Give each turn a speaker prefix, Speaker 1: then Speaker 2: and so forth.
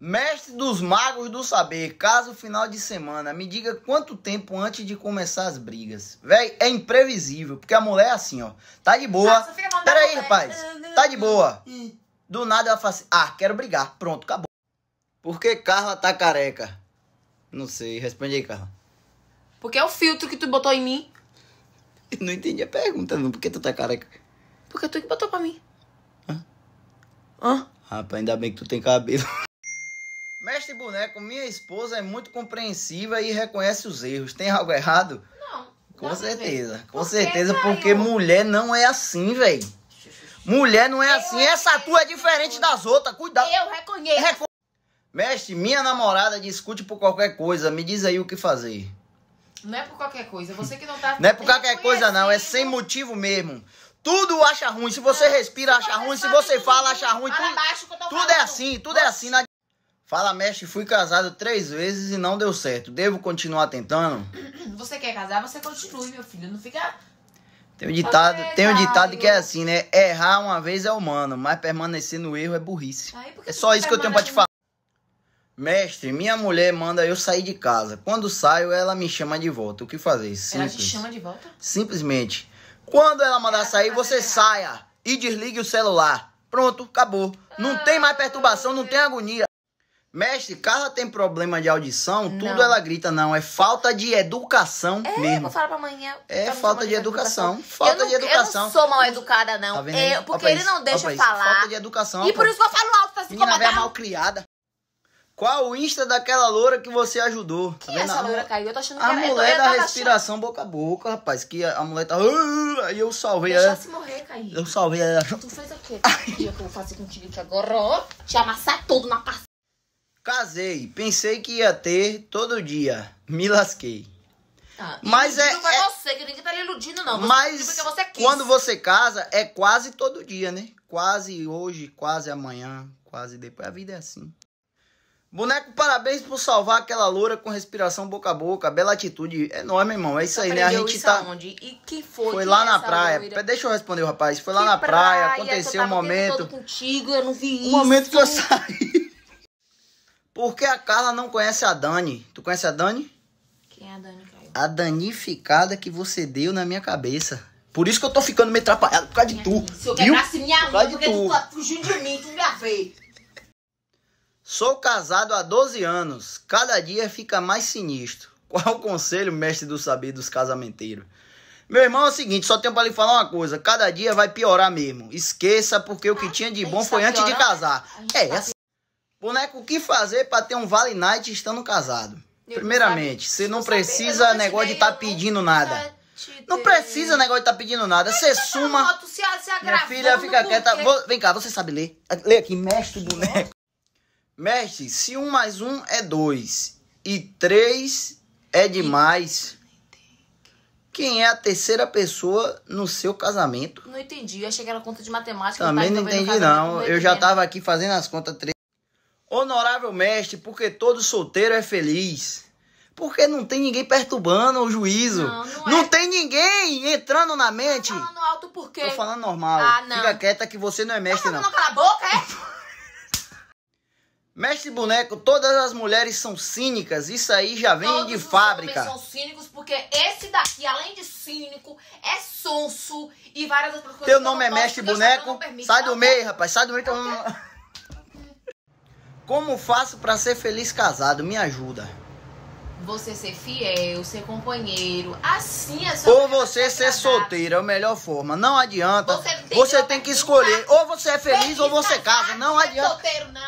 Speaker 1: Mestre dos Magos do Saber, caso final de semana, me diga quanto tempo antes de começar as brigas. Véi, é imprevisível, porque a mulher é assim, ó. Tá de boa. Pera ah, Peraí, rapaz. Tá de boa. Do nada ela fala assim, ah, quero brigar. Pronto, acabou. Por que Carla tá careca? Não sei, responde aí, Carla. Porque é o filtro que tu botou em mim. Eu não entendi a pergunta, não. Por que tu tá careca? Porque é tu que botou pra mim. Hã? Hã? Rapaz, ainda bem que tu tem cabelo. mestre boneco, minha esposa é muito compreensiva e reconhece os erros. Tem algo errado? Não. Com certeza, com porque certeza, caiu. Tá porque mulher não é assim, velho. Mulher não é eu assim. Essa tua é diferente das outras. Cuidado. Eu reconheço. Recon... Mestre, minha namorada discute por qualquer coisa. Me diz aí o que fazer. Não é por qualquer coisa. Você que não tá. não é por qualquer coisa, não. É sem motivo mesmo. Tudo acha ruim. Se você respira, acha ruim. Se você fala, acha ruim. Tudo, tudo é assim. Tudo é assim. Fala, mestre, fui casado três vezes e não deu certo. Devo continuar tentando? Você quer casar, você continue, meu filho. Não fica. Tem um ditado, tem um ditado que é assim, né? Errar uma vez é humano, mas permanecer no erro é burrice. Aí, é só isso que eu tenho pra te falar. Mestre, minha mulher manda eu sair de casa. Quando saio, ela me chama de volta. O que fazer? Simples. Ela te chama de volta? Simplesmente. Quando ela mandar ela sair, você saia e desligue o celular. Pronto, acabou. Não ah, tem mais perturbação, não tem agonia. Mestre, Carla tem problema de audição, não. tudo ela grita, não. É falta de educação é, mesmo. Vou falar pra amanhã. É falta de tá educação. educação. Falta não, de educação. Eu não sou mal educada, não. Tá eu, é, porque ele não deixa falar. Falta de educação. E por isso que eu falo alto pra se incomodar. Menina mal criada. Qual o Insta daquela loura que você ajudou? Que tá é essa loura caiu? Eu tô achando que A é- mulher, mulher da respiração achando. boca a boca, rapaz. Que a, a mulher tá... Ah, aí eu salvei ela. Deixa se morrer, Caí. Eu salvei ela. Tu fez o quê? O que eu vou fazer contigo aqui agora, Te amassar tudo na parcela. Casei, pensei que ia ter todo dia. Me lasquei. Tá, mas é, é você, que ninguém tá lhe iludindo, não. Você mas você quando você casa, é quase todo dia, né? Quase hoje, quase amanhã, quase depois. A vida é assim. Boneco, parabéns por salvar aquela loura com respiração boca a boca. Bela atitude. É meu irmão. É isso aí, né? A gente tá. Aonde? E que foi? Foi lá é na praia. Loira? Deixa eu responder o rapaz. Foi lá na praia, praia aconteceu um momento. Todo contigo, eu não vi um isso. momento que eu saí. Porque a Carla não conhece a Dani. Tu conhece a Dani? Quem é a Dani? A danificada que você deu na minha cabeça. Por isso que eu tô ficando meio atrapalhado por causa de tu. Se eu quebrasse minha mão, porque tu tá fugindo de mim, tu já fez. Sou casado há 12 anos. Cada dia fica mais sinistro. Qual o conselho, mestre do saber dos casamenteiros? Meu irmão, é o seguinte, só tenho pra lhe falar uma coisa. Cada dia vai piorar mesmo. Esqueça, porque o que ah, tinha de bom foi é, tá antes piorando. de casar. Assim, é, essa. Boneco, o que fazer para ter um Vale Night estando casado? Eu Primeiramente, você não, tá precisa negócio de estar tá pedindo nada. Não precisa negócio de estar tá pedindo nada. Você suma. Moto, se, se minha filha, fica quieta. Vou, vem cá, você sabe ler? Lê aqui, mestre boneco. Mestre, se um mais um é dois e três é demais, quem é a terceira pessoa no seu casamento? Não entendi. Eu achei que era conta de matemática. Também não entendi, não. não. Eu já tava aqui fazendo as contas três. Honorável mestre, porque todo solteiro é feliz. Porque não tem ninguém perturbando o juízo. Não, não, não é. tem ninguém entrando na tá mente. Tô falando alto por quê? Tô falando normal. Ah, não. Fica quieta que você não é tá mestre, não. Não, cala a boca, é? mestre boneco, todas as mulheres são cínicas. Isso aí já vem Todos de os fábrica. Homens são cínicos porque esse daqui, além de cínico, é sonso e várias outras coisas. Teu nome é mestre boneco? Sai do meio, rapaz. Sai do meio. Eu... Como faço para ser feliz casado? Me ajuda. Você ser fiel, ser companheiro, assim é sua Ou você ser solteiro, é a melhor forma. Não adianta. Você tem, você tem que escolher. Ou você é feliz, feliz ou você casado, casa. Não é adianta. Solteiro, não.